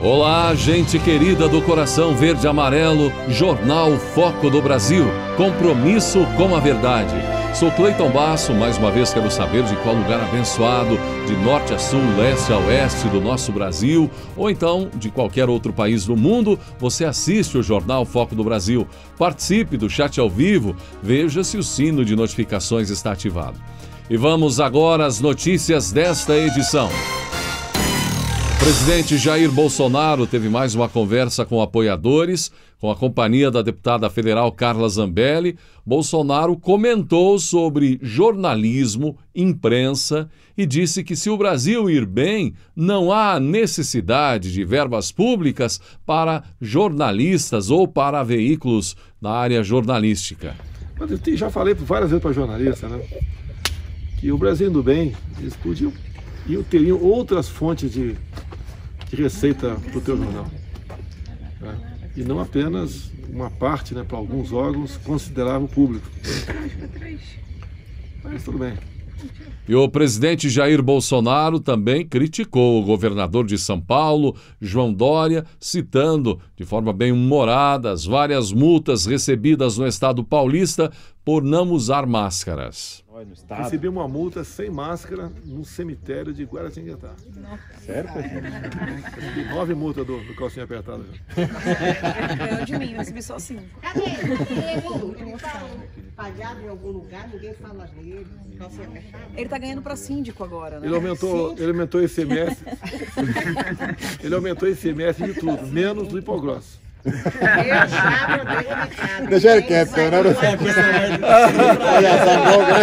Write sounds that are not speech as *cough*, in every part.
Olá, gente querida do coração verde amarelo, Jornal Foco do Brasil, compromisso com a verdade. Sou Cleiton Basso, mais uma vez quero saber de qual lugar abençoado, de norte a sul, leste a oeste do nosso Brasil, ou então de qualquer outro país do mundo, você assiste o Jornal Foco do Brasil. Participe do chat ao vivo, veja se o sino de notificações está ativado. E vamos agora às notícias desta edição. Presidente Jair Bolsonaro teve mais uma conversa com apoiadores, com a companhia da deputada federal Carla Zambelli. Bolsonaro comentou sobre jornalismo, imprensa e disse que se o Brasil ir bem, não há necessidade de verbas públicas para jornalistas ou para veículos na área jornalística. Mas eu já falei várias vezes para jornalista, né? Que o Brasil indo bem, eles podiam e teriam outras fontes de de receita para o teu jornal. Né? E não apenas uma parte, né, para alguns órgãos, considerável público. Mas tudo bem. E o presidente Jair Bolsonaro também criticou o governador de São Paulo, João Dória, citando de forma bem humorada as várias multas recebidas no estado paulista por não usar máscaras no estado. Recebi uma multa sem máscara no cemitério de Guaratinguetá. Sério? Recebi nove multas do, do calcinha apertada. Ganhou de mim, eu recebi só cinco. Cadê? Tá pagado em algum lugar, ninguém fala dele. Ele está ganhando para síndico agora, né? Ele aumentou, ele aumentou esse semestre. *laughs* ele aumentou esse semestre de tudo, menos do hipogrosso. Eu Deixa ele quieto, não né?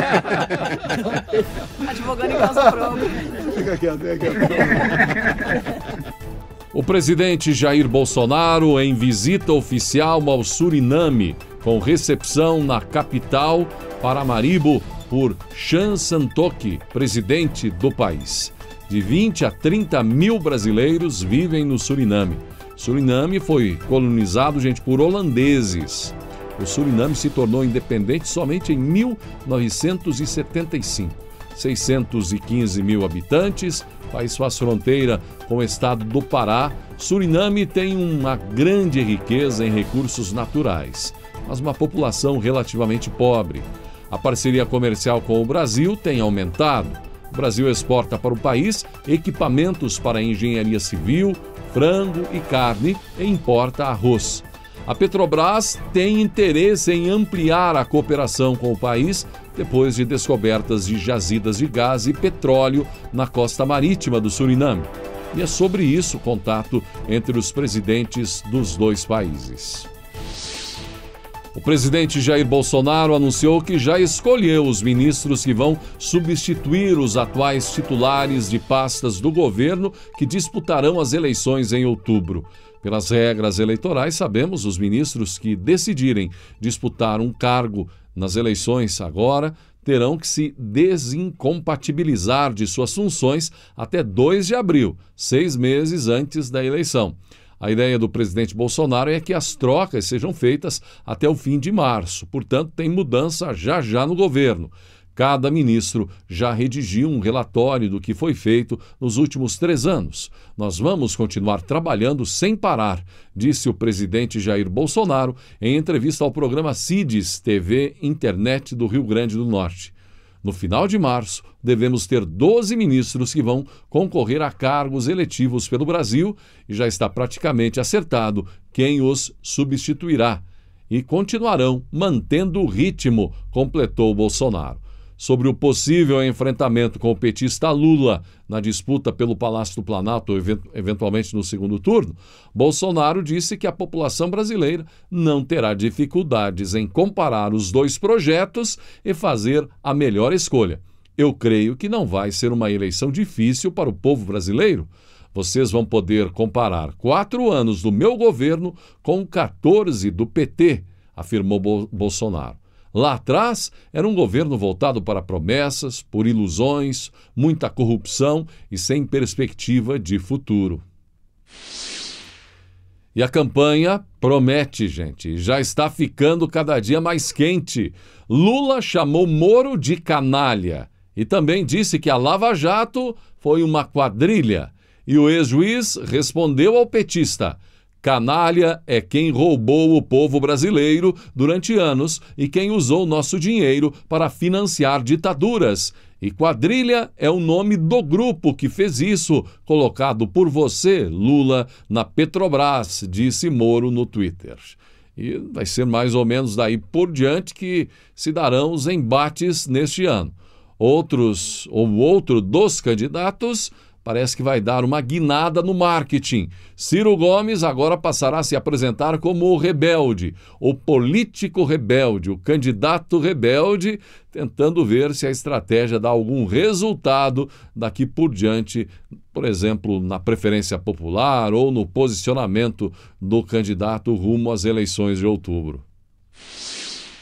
né? Advogando em causa própria. Fica quieto, fica quieto. O presidente Jair Bolsonaro, em visita oficial ao Suriname, com recepção na capital, Paramaribo, por Chan Santoki, presidente do país. De 20 a 30 mil brasileiros vivem no Suriname. Suriname foi colonizado, gente, por holandeses. O Suriname se tornou independente somente em 1975. 615 mil habitantes, país faz fronteira com o estado do Pará. Suriname tem uma grande riqueza em recursos naturais, mas uma população relativamente pobre. A parceria comercial com o Brasil tem aumentado. O Brasil exporta para o país equipamentos para engenharia civil, frango e carne e importa arroz. A Petrobras tem interesse em ampliar a cooperação com o país depois de descobertas de jazidas de gás e petróleo na costa marítima do Suriname. E é sobre isso o contato entre os presidentes dos dois países. O presidente Jair Bolsonaro anunciou que já escolheu os ministros que vão substituir os atuais titulares de pastas do governo que disputarão as eleições em outubro. Pelas regras eleitorais, sabemos os ministros que decidirem disputar um cargo nas eleições agora terão que se desincompatibilizar de suas funções até 2 de abril, seis meses antes da eleição. A ideia do presidente Bolsonaro é que as trocas sejam feitas até o fim de março. Portanto, tem mudança já já no governo. Cada ministro já redigiu um relatório do que foi feito nos últimos três anos. Nós vamos continuar trabalhando sem parar, disse o presidente Jair Bolsonaro em entrevista ao programa CIDES TV Internet do Rio Grande do Norte. No final de março, devemos ter 12 ministros que vão concorrer a cargos eletivos pelo Brasil e já está praticamente acertado quem os substituirá. E continuarão mantendo o ritmo, completou Bolsonaro sobre o possível enfrentamento com o petista Lula na disputa pelo Palácio do Planalto, eventualmente no segundo turno, Bolsonaro disse que a população brasileira não terá dificuldades em comparar os dois projetos e fazer a melhor escolha. Eu creio que não vai ser uma eleição difícil para o povo brasileiro. Vocês vão poder comparar quatro anos do meu governo com 14 do PT, afirmou Bolsonaro. Lá atrás, era um governo voltado para promessas, por ilusões, muita corrupção e sem perspectiva de futuro. E a campanha promete, gente, já está ficando cada dia mais quente. Lula chamou Moro de canalha e também disse que a Lava Jato foi uma quadrilha. E o ex-juiz respondeu ao petista: Canalha é quem roubou o povo brasileiro durante anos e quem usou nosso dinheiro para financiar ditaduras. E quadrilha é o nome do grupo que fez isso, colocado por você, Lula, na Petrobras, disse Moro no Twitter. E vai ser mais ou menos daí por diante que se darão os embates neste ano. Outros ou outro dos candidatos parece que vai dar uma guinada no marketing. Ciro Gomes agora passará a se apresentar como o rebelde, o político rebelde, o candidato rebelde, tentando ver se a estratégia dá algum resultado daqui por diante, por exemplo, na preferência popular ou no posicionamento do candidato rumo às eleições de outubro.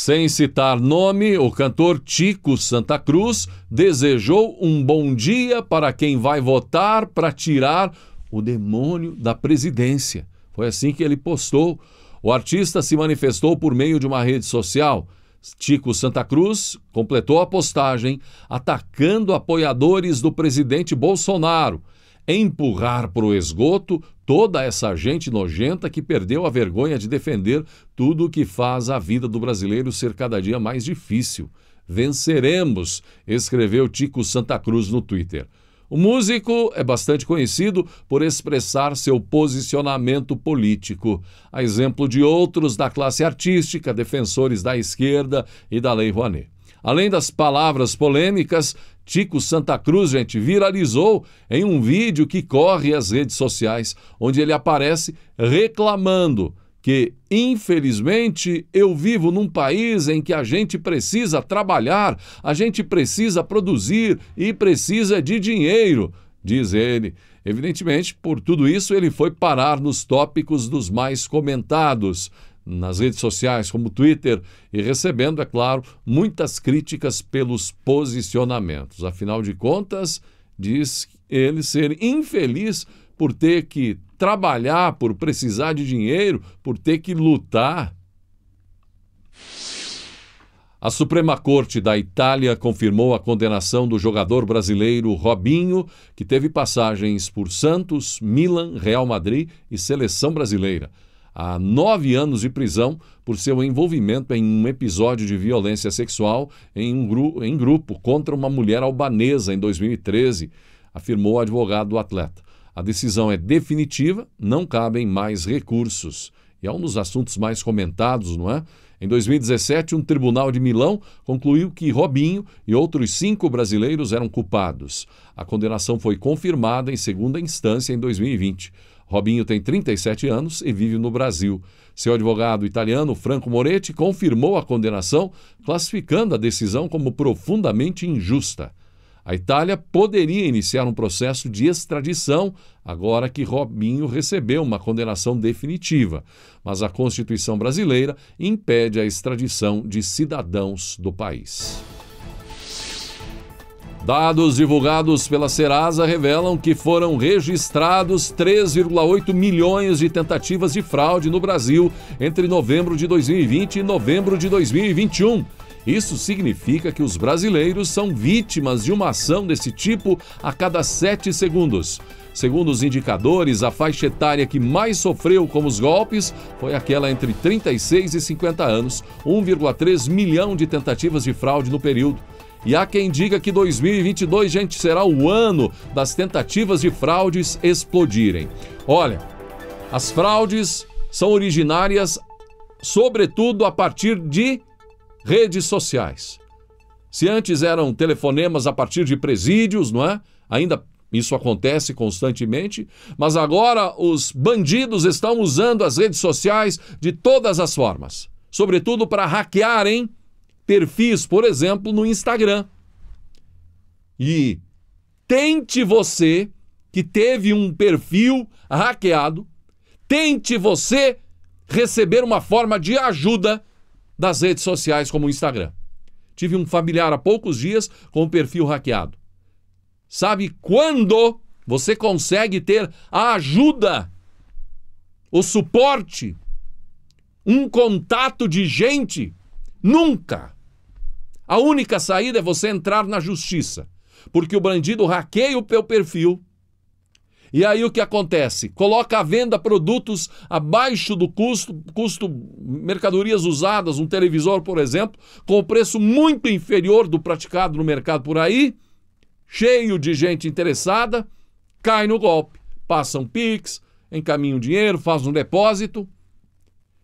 Sem citar nome, o cantor Tico Santa Cruz desejou um bom dia para quem vai votar para tirar o demônio da presidência. Foi assim que ele postou. O artista se manifestou por meio de uma rede social. Tico Santa Cruz completou a postagem atacando apoiadores do presidente Bolsonaro empurrar para o esgoto toda essa gente nojenta que perdeu a vergonha de defender tudo o que faz a vida do brasileiro ser cada dia mais difícil. Venceremos, escreveu Tico Santa Cruz no Twitter. O músico é bastante conhecido por expressar seu posicionamento político, a exemplo de outros da classe artística, defensores da esquerda e da Lei Rouanet. Além das palavras polêmicas, Tico Santa Cruz, gente, viralizou em um vídeo que corre as redes sociais, onde ele aparece reclamando que, infelizmente, eu vivo num país em que a gente precisa trabalhar, a gente precisa produzir e precisa de dinheiro, diz ele. Evidentemente, por tudo isso, ele foi parar nos tópicos dos mais comentados nas redes sociais, como Twitter, e recebendo, é claro, muitas críticas pelos posicionamentos. Afinal de contas, diz ele ser infeliz por ter que trabalhar, por precisar de dinheiro, por ter que lutar. A Suprema Corte da Itália confirmou a condenação do jogador brasileiro Robinho, que teve passagens por Santos, Milan, Real Madrid e seleção brasileira a nove anos de prisão por seu envolvimento em um episódio de violência sexual em, um gru em grupo contra uma mulher albanesa em 2013, afirmou o advogado do atleta. A decisão é definitiva, não cabem mais recursos. E é um dos assuntos mais comentados, não é? Em 2017, um tribunal de Milão concluiu que Robinho e outros cinco brasileiros eram culpados. A condenação foi confirmada em segunda instância em 2020. Robinho tem 37 anos e vive no Brasil. Seu advogado italiano, Franco Moretti, confirmou a condenação, classificando a decisão como profundamente injusta. A Itália poderia iniciar um processo de extradição agora que Robinho recebeu uma condenação definitiva, mas a Constituição brasileira impede a extradição de cidadãos do país. Dados divulgados pela Serasa revelam que foram registrados 3,8 milhões de tentativas de fraude no Brasil entre novembro de 2020 e novembro de 2021. Isso significa que os brasileiros são vítimas de uma ação desse tipo a cada sete segundos. Segundo os indicadores, a faixa etária que mais sofreu com os golpes foi aquela entre 36 e 50 anos, 1,3 milhão de tentativas de fraude no período. E há quem diga que 2022, gente, será o ano das tentativas de fraudes explodirem. Olha, as fraudes são originárias, sobretudo, a partir de redes sociais. Se antes eram telefonemas a partir de presídios, não é? Ainda isso acontece constantemente, mas agora os bandidos estão usando as redes sociais de todas as formas, sobretudo para hackearem perfis, por exemplo, no Instagram. E tente você que teve um perfil hackeado, tente você receber uma forma de ajuda das redes sociais como o Instagram. Tive um familiar há poucos dias com o perfil hackeado. Sabe quando você consegue ter a ajuda, o suporte, um contato de gente? Nunca! A única saída é você entrar na justiça, porque o bandido hackeia o seu perfil. E aí o que acontece? Coloca à venda produtos abaixo do custo, custo mercadorias usadas, um televisor, por exemplo, com preço muito inferior do praticado no mercado por aí, cheio de gente interessada, cai no golpe. Passa um Pix, encaminha o um dinheiro, faz um depósito.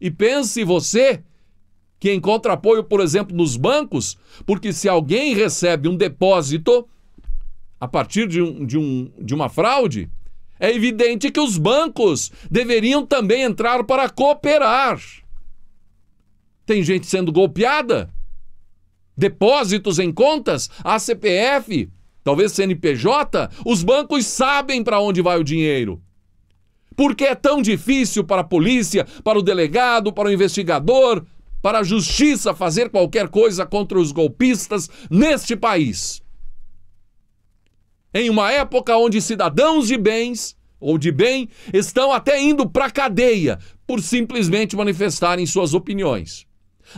E pense você que encontra apoio, por exemplo, nos bancos, porque se alguém recebe um depósito a partir de, um, de, um, de uma fraude, é evidente que os bancos deveriam também entrar para cooperar. Tem gente sendo golpeada, depósitos em contas, ACPF, talvez CNPJ, os bancos sabem para onde vai o dinheiro. Por que é tão difícil para a polícia, para o delegado, para o investigador, para a justiça fazer qualquer coisa contra os golpistas neste país. Em uma época onde cidadãos de bens ou de bem estão até indo para cadeia por simplesmente manifestarem suas opiniões.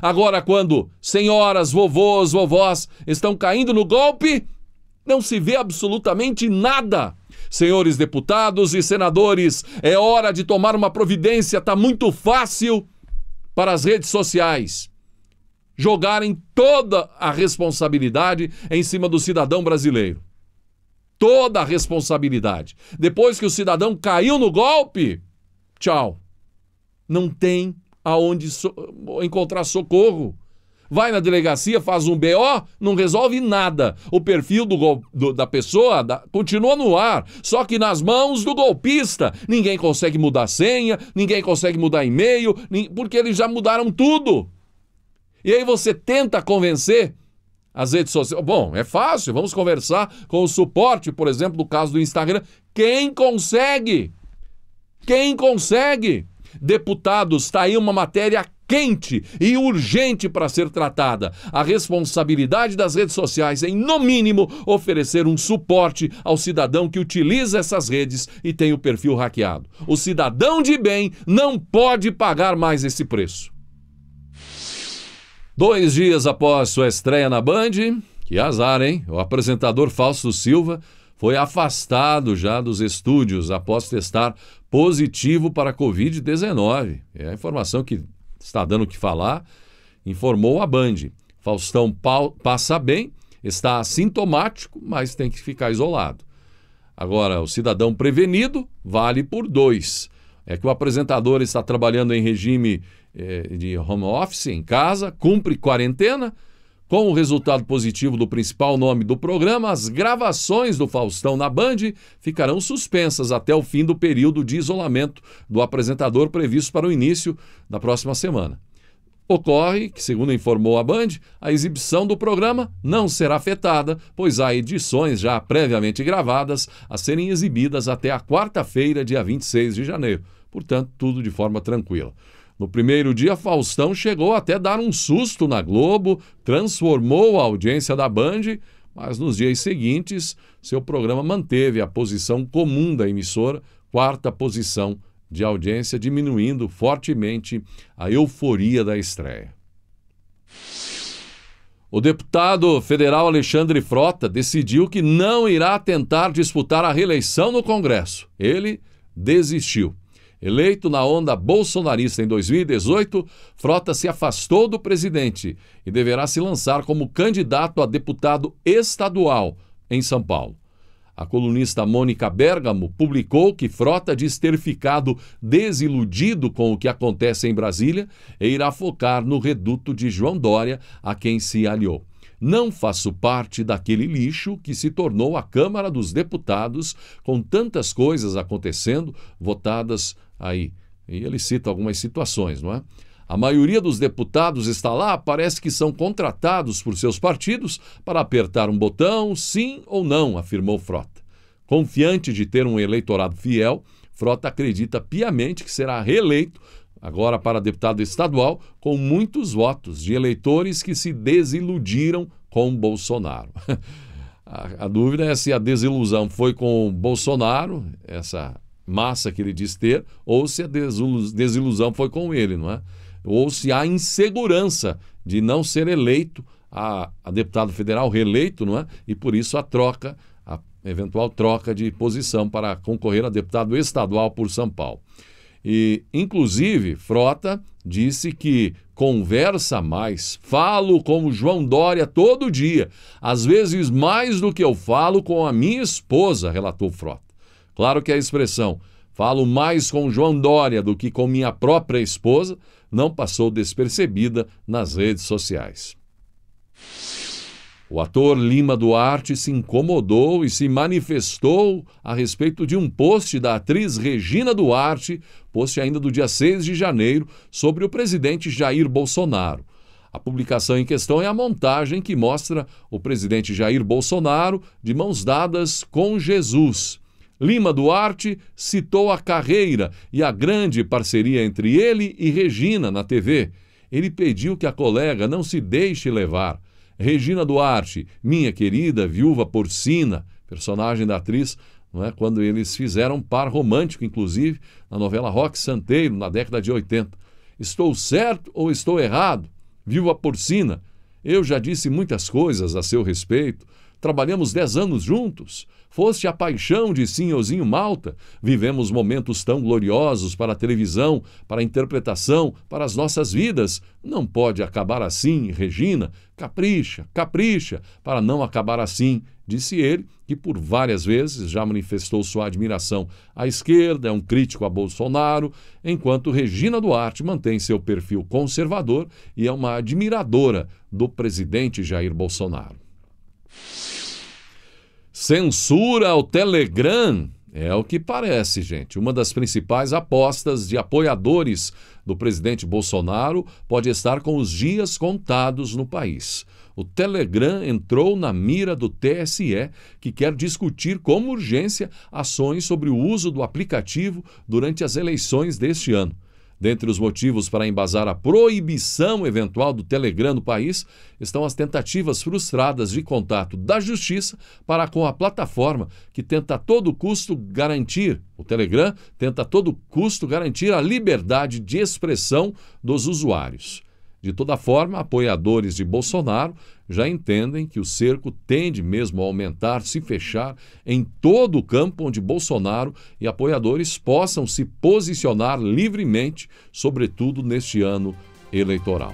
Agora, quando senhoras, vovôs, vovós estão caindo no golpe, não se vê absolutamente nada. Senhores deputados e senadores, é hora de tomar uma providência, tá muito fácil para as redes sociais jogarem toda a responsabilidade em cima do cidadão brasileiro. Toda a responsabilidade. Depois que o cidadão caiu no golpe, tchau. Não tem aonde so encontrar socorro vai na delegacia, faz um BO, não resolve nada. O perfil do, do da pessoa da, continua no ar, só que nas mãos do golpista. Ninguém consegue mudar senha, ninguém consegue mudar e-mail, porque eles já mudaram tudo. E aí você tenta convencer as redes sociais. Bom, é fácil, vamos conversar com o suporte, por exemplo, no caso do Instagram. Quem consegue? Quem consegue? Deputados, está aí uma matéria quente e urgente para ser tratada. A responsabilidade das redes sociais é, em no mínimo, oferecer um suporte ao cidadão que utiliza essas redes e tem o perfil hackeado. O cidadão de bem não pode pagar mais esse preço. Dois dias após sua estreia na Band, que azar, hein? O apresentador Fausto Silva foi afastado já dos estúdios após testar positivo para Covid-19. É a informação que está dando o que falar, informou a Band. Faustão passa bem, está assintomático, mas tem que ficar isolado. Agora, o cidadão prevenido vale por dois. É que o apresentador está trabalhando em regime eh, de home office, em casa, cumpre quarentena, com o resultado positivo do principal nome do programa, as gravações do Faustão na Band ficarão suspensas até o fim do período de isolamento do apresentador previsto para o início da próxima semana. Ocorre que, segundo informou a Band, a exibição do programa não será afetada, pois há edições já previamente gravadas a serem exibidas até a quarta-feira, dia 26 de janeiro. Portanto, tudo de forma tranquila. No primeiro dia, Faustão chegou até dar um susto na Globo, transformou a audiência da Band, mas nos dias seguintes, seu programa manteve a posição comum da emissora, quarta posição de audiência, diminuindo fortemente a euforia da estreia. O deputado federal Alexandre Frota decidiu que não irá tentar disputar a reeleição no Congresso. Ele desistiu. Eleito na onda bolsonarista em 2018, Frota se afastou do presidente e deverá se lançar como candidato a deputado estadual em São Paulo. A colunista Mônica Bergamo publicou que Frota diz ter ficado desiludido com o que acontece em Brasília e irá focar no reduto de João Dória, a quem se aliou. Não faço parte daquele lixo que se tornou a Câmara dos Deputados, com tantas coisas acontecendo, votadas aí. E ele cita algumas situações, não é? A maioria dos deputados está lá, parece que são contratados por seus partidos para apertar um botão, sim ou não, afirmou Frota. Confiante de ter um eleitorado fiel, Frota acredita piamente que será reeleito, agora para deputado estadual, com muitos votos de eleitores que se desiludiram com Bolsonaro. *laughs* A, a dúvida é se a desilusão foi com Bolsonaro, essa massa que ele diz ter, ou se a desilusão foi com ele, não é? Ou se há insegurança de não ser eleito a, a deputado federal reeleito, não é? E por isso a troca, a eventual troca de posição para concorrer a deputado estadual por São Paulo. E, inclusive, Frota disse que conversa mais, falo como João Dória todo dia, às vezes mais do que eu falo com a minha esposa, relatou Frota. Claro que a expressão falo mais com João Dória do que com minha própria esposa não passou despercebida nas redes sociais. O ator Lima Duarte se incomodou e se manifestou a respeito de um post da atriz Regina Duarte, post ainda do dia 6 de janeiro, sobre o presidente Jair Bolsonaro. A publicação em questão é a montagem que mostra o presidente Jair Bolsonaro de mãos dadas com Jesus. Lima Duarte citou a carreira e a grande parceria entre ele e Regina na TV. Ele pediu que a colega não se deixe levar. Regina Duarte, minha querida viúva porcina, personagem da atriz, não é? quando eles fizeram um par romântico, inclusive, na novela Rock Santeiro, na década de 80. Estou certo ou estou errado? Viúva porcina, eu já disse muitas coisas a seu respeito. Trabalhamos 10 anos juntos. Foste a paixão de Sinhozinho Malta. Vivemos momentos tão gloriosos para a televisão, para a interpretação, para as nossas vidas. Não pode acabar assim, Regina. Capricha, capricha, para não acabar assim, disse ele, que por várias vezes já manifestou sua admiração à esquerda, é um crítico a Bolsonaro, enquanto Regina Duarte mantém seu perfil conservador e é uma admiradora do presidente Jair Bolsonaro. Censura ao Telegram é o que parece, gente. Uma das principais apostas de apoiadores do presidente Bolsonaro pode estar com os dias contados no país. O Telegram entrou na mira do TSE, que quer discutir com urgência ações sobre o uso do aplicativo durante as eleições deste ano. Dentre os motivos para embasar a proibição eventual do Telegram no país estão as tentativas frustradas de contato da Justiça para com a plataforma, que tenta a todo custo garantir, o Telegram tenta a todo custo garantir a liberdade de expressão dos usuários. De toda forma, apoiadores de Bolsonaro já entendem que o cerco tende mesmo a aumentar, se fechar em todo o campo onde Bolsonaro e apoiadores possam se posicionar livremente, sobretudo neste ano eleitoral.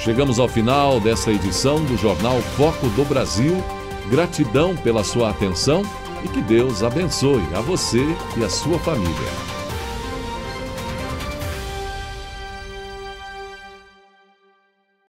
Chegamos ao final desta edição do jornal Foco do Brasil. Gratidão pela sua atenção e que Deus abençoe a você e a sua família.